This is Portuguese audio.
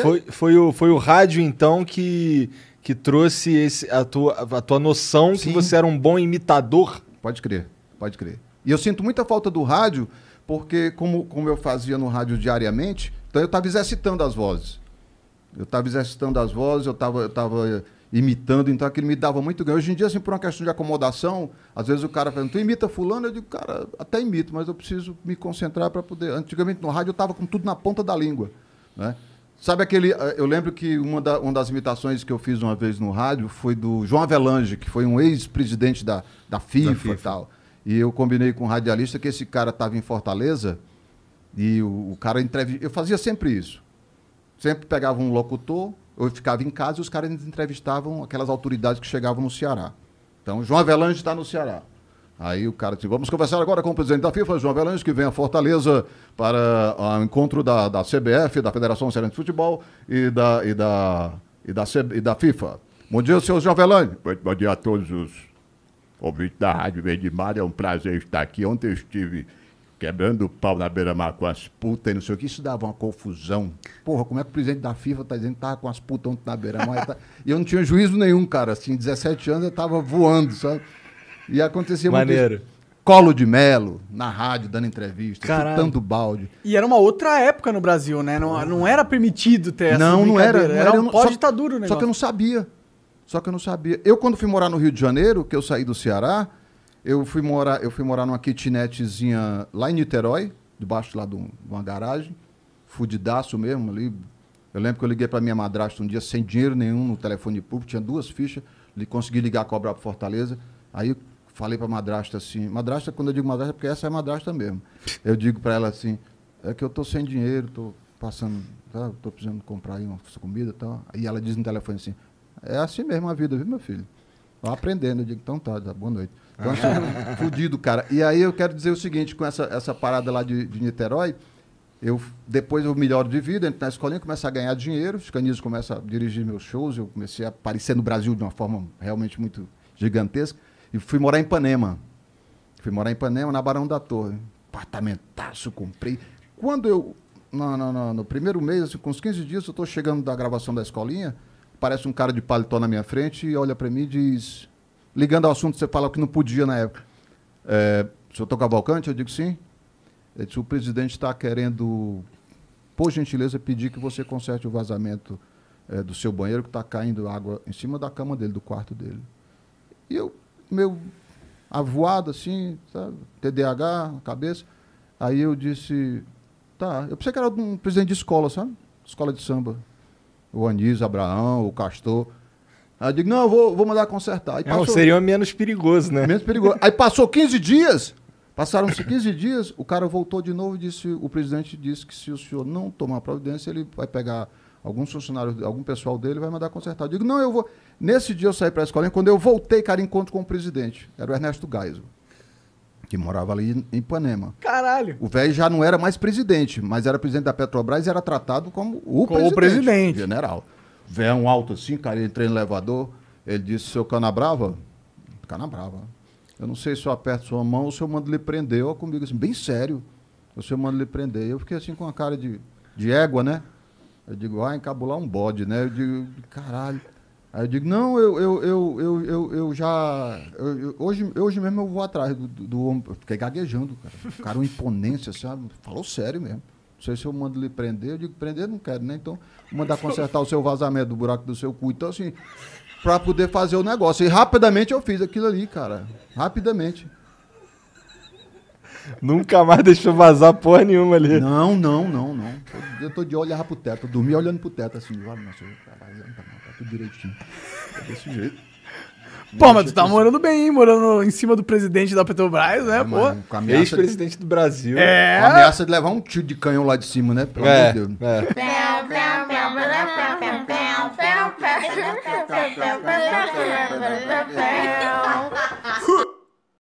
Foi, foi, o, foi o rádio, então, que, que trouxe esse, a, tua, a tua noção Sim. que você era um bom imitador? Pode crer, pode crer. E eu sinto muita falta do rádio, porque como, como eu fazia no rádio diariamente, então eu estava exercitando as vozes. Eu estava exercitando as vozes, eu estava eu tava imitando, então aquilo me dava muito ganho. Hoje em dia, assim, por uma questão de acomodação, às vezes o cara fala, tu imita fulano? Eu digo, cara, até imito, mas eu preciso me concentrar para poder... Antigamente no rádio eu estava com tudo na ponta da língua, né? Sabe aquele. Eh, eu lembro que uma, da, uma das imitações que eu fiz uma vez no rádio foi do João Avelange, que foi um ex-presidente da, da, FIFA, da FIFA. e tal. E eu combinei com um radialista que esse cara estava em Fortaleza e o, o cara entrevistava. Eu fazia sempre isso. Sempre pegava um locutor, eu ficava em casa e os caras entrevistavam aquelas autoridades que chegavam no Ceará. Então, João Avelange está no Ceará. Aí o cara disse: vamos conversar agora com o presidente da FIFA, João Avelange, que vem a Fortaleza para ah, o encontro da, da CBF, da Federação Cearense de Futebol e da, e da, e da, C, e da FIFA. Bom dia, senhor João Avelange. Bom dia a todos os ouvintes da Rádio Verde Mar. É um prazer estar aqui. Ontem eu estive quebrando o pau na beira-mar com as putas e não sei o que, isso dava uma confusão. Porra, como é que o presidente da FIFA está dizendo que estava com as putas ontem na beira-mar? Tá, e eu não tinha juízo nenhum, cara, assim, 17 anos eu estava voando, sabe? E acontecia Maneiro. muito Maneiro. Colo de Melo, na rádio, dando entrevista, Caralho. chutando balde. E era uma outra época no Brasil, né? Não, é. não era permitido ter essa Não, não era. Não era, era um Só que eu não sabia. Só que eu não sabia. Eu, quando fui morar no Rio de Janeiro, que eu saí do Ceará, eu fui morar, eu fui morar numa kitnetzinha lá em Niterói, debaixo lá de, um, de uma garagem, fudidaço mesmo ali. Eu lembro que eu liguei para minha madrasta um dia sem dinheiro nenhum no telefone público, tinha duas fichas, consegui ligar a cobrar para Fortaleza. Aí falei para madrasta assim, madrasta, quando eu digo madrasta, é porque essa é madrasta mesmo. Eu digo para ela assim, é que eu tô sem dinheiro, tô passando, tá, tô precisando comprar aí uma comida e E ela diz no telefone assim, é assim mesmo a vida, viu, meu filho? Tô aprendendo, eu digo, então tá, tá boa noite. Então, assim, fudido, cara. E aí eu quero dizer o seguinte, com essa, essa parada lá de, de Niterói, eu depois eu melhoro de vida, entro na escolinha, começo a ganhar dinheiro, os canis começam a dirigir meus shows, eu comecei a aparecer no Brasil de uma forma realmente muito gigantesca. E fui morar em Ipanema. Fui morar em Ipanema, na Barão da Torre. Apartamentaço, comprei. Quando eu. No, no, no, no primeiro mês, assim, com uns 15 dias, eu estou chegando da gravação da escolinha, parece um cara de paletó na minha frente e olha para mim e diz. Ligando ao assunto, você fala o que não podia na época. É, o senhor Cavalcante? Eu digo sim. Ele disse, o presidente está querendo, por gentileza, pedir que você conserte o vazamento é, do seu banheiro, que está caindo água em cima da cama dele, do quarto dele. E eu meio avoado assim, sabe? TDAH, cabeça. Aí eu disse, tá, eu pensei que era um presidente de escola, sabe? Escola de samba. O Anísio, Abraão, o Castor. Aí eu digo, não, eu vou, vou mandar consertar. Aí é, passou, não, seria menos perigoso, né? Menos perigoso. Aí passou 15 dias, passaram-se 15 dias, o cara voltou de novo e disse, o presidente disse que se o senhor não tomar providência, ele vai pegar Alguns funcionários, algum pessoal dele vai mandar consertar. Eu digo, não, eu vou. Nesse dia eu saí para a escolinha, quando eu voltei, cara, encontro com o presidente. Era o Ernesto Geisel, que morava ali em Ipanema. Caralho! O velho já não era mais presidente, mas era presidente da Petrobras e era tratado como o como presidente. presidente. General. Velho um alto assim, cara, entrei no elevador. Ele disse, seu Canabrava? Canabrava. Eu não sei se eu aperto sua mão ou se eu mando lhe prender. eu comigo assim, bem sério. Ou se eu mando lhe prender. Eu fiquei assim com a cara de, de égua, né? Eu digo, vai ah, encabular um bode, né? Eu digo, caralho. Aí eu digo, não, eu, eu, eu, eu, eu, eu já. Eu, eu, hoje, hoje mesmo eu vou atrás do, do homem. Fiquei gaguejando, cara. O cara, é uma imponência, assim, sabe? Falou sério mesmo. Não sei se eu mando lhe prender. Eu digo, prender não quero, né? Então, mandar consertar o seu vazamento do buraco do seu cu. Então, assim, pra poder fazer o negócio. E rapidamente eu fiz aquilo ali, cara. Rapidamente. Nunca mais deixou vazar porra nenhuma ali. Não, não, não, não. Eu tô de olho olhar pro teto. Eu dormi olhando pro teto assim. Olha, nossa, tá tá, tá tudo direitinho. desse jeito. Pô, mas tu tá morando bem, hein? Morando em cima do presidente da Petrobras, né, é, pô? Ex-presidente do Brasil. É. Com a ameaça de levar um tiro de canhão lá de cima, né? Pelo é, amor de Deus. É.